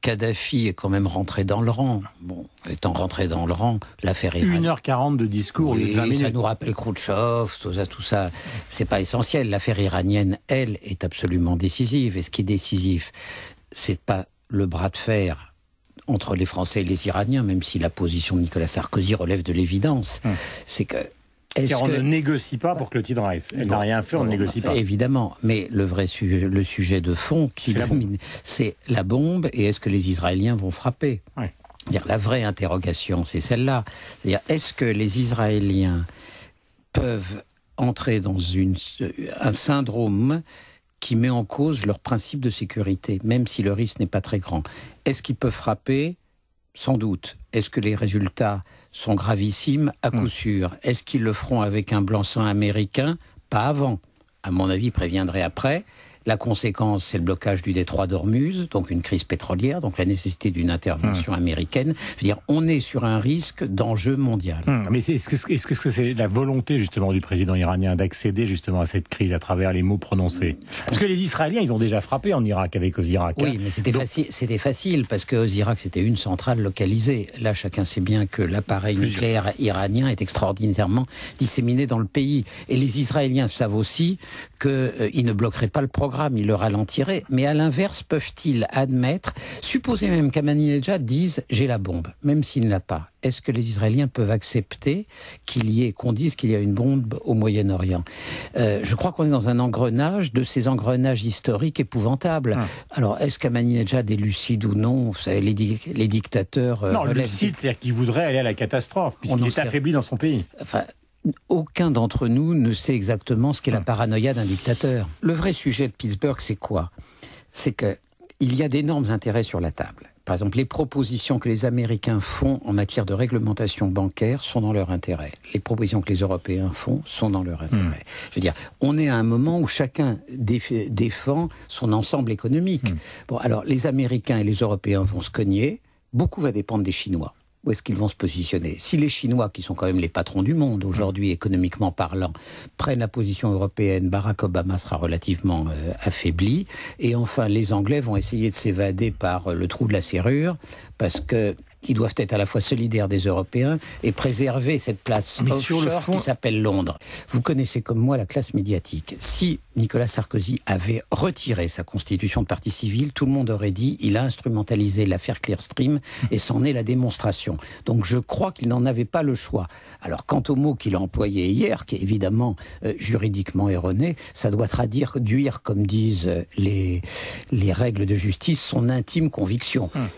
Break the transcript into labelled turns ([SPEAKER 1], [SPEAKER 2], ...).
[SPEAKER 1] Kadhafi
[SPEAKER 2] est quand même rentré dans le rang. Bon, étant rentré dans le rang, l'affaire iranienne.
[SPEAKER 1] 1h40 de discours, oui, ça nous rappelle
[SPEAKER 2] Khrouchtchev, tout ça, tout ça. C'est pas essentiel. L'affaire iranienne, elle, est absolument décisive. Et ce qui est décisif, c'est pas le bras de fer entre les Français et les Iraniens, même si la position de Nicolas Sarkozy relève de l'évidence. Hum. C'est que
[SPEAKER 1] on ne négocie pas pour que le titre reste. Elle n'a rien fait, on ne négocie pas.
[SPEAKER 2] Évidemment, mais le vrai sujet, de fond qui domine, c'est la bombe et est-ce que les Israéliens vont frapper Dire, la vraie interrogation, c'est celle là dire est-ce que les Israéliens peuvent entrer dans un syndrome qui met en cause leur principe de sécurité, même si le risque n'est pas très grand Est-ce qu'ils peuvent frapper sans doute. Est-ce que les résultats sont gravissimes À coup hmm. sûr. Est-ce qu'ils le feront avec un blanc-seing américain Pas avant. À mon avis, préviendrait après. La conséquence, c'est le blocage du détroit d'Ormuz, donc une crise pétrolière, donc la nécessité d'une intervention hmm. américaine. dire, on est sur un risque d'enjeu mondial.
[SPEAKER 1] Hmm. Mais est-ce que c'est la volonté justement du président iranien d'accéder justement à cette crise à travers les mots prononcés Parce que les Israéliens, ils ont déjà frappé en Irak avec Osirak. Hein. Oui, mais c'était facile, parce que Osirak,
[SPEAKER 2] c'était une centrale localisée. Là, chacun sait bien que l'appareil nucléaire iranien est extraordinairement disséminé dans le pays. Et les Israéliens savent aussi qu'ils euh, ne bloqueraient pas le programme il le ralentirait, mais à l'inverse, peuvent-ils admettre, supposer même qu'Ahmadinejad dise j'ai la bombe, même s'il ne l'a pas Est-ce que les Israéliens peuvent accepter qu'il y ait, qu'on dise qu'il y a une bombe au Moyen-Orient euh, Je crois qu'on est dans un engrenage de ces engrenages historiques épouvantables. Ah. Alors, est-ce qu'Ahmadinejad est lucide ou non Vous les, dictateurs. Euh, non, lucide,
[SPEAKER 1] c'est-à-dire qu'il voudrait aller à la catastrophe, puisqu'il est affaibli dans son pays. Enfin,
[SPEAKER 2] aucun d'entre nous ne sait exactement ce qu'est la ah. paranoïa d'un dictateur. Le vrai sujet de Pittsburgh, c'est quoi C'est qu'il y a d'énormes intérêts sur la table. Par exemple, les propositions que les Américains font en matière de réglementation bancaire sont dans leur intérêt. Les propositions que les Européens font sont dans leur intérêt. Hmm. Je veux dire, on est à un moment où chacun défend son ensemble économique. Hmm. Bon, alors les Américains et les Européens vont se cogner. Beaucoup va dépendre des Chinois où est-ce qu'ils vont se positionner Si les Chinois, qui sont quand même les patrons du monde aujourd'hui, économiquement parlant, prennent la position européenne, Barack Obama sera relativement euh, affaibli. Et enfin, les Anglais vont essayer de s'évader par le trou de la serrure, parce que ils doivent être à la fois solidaires des Européens et préserver cette place sur le fond... qui s'appelle Londres. Vous connaissez comme moi la classe médiatique. Si Nicolas Sarkozy avait retiré sa constitution de parti civil, tout le monde aurait dit il a instrumentalisé l'affaire Clearstream et c'en est la démonstration. Donc je crois qu'il n'en avait pas le choix. Alors quant au mot qu'il a employé hier, qui est évidemment euh, juridiquement erroné, ça doit traduire, comme disent euh, les, les règles de justice, son intime conviction. Hum.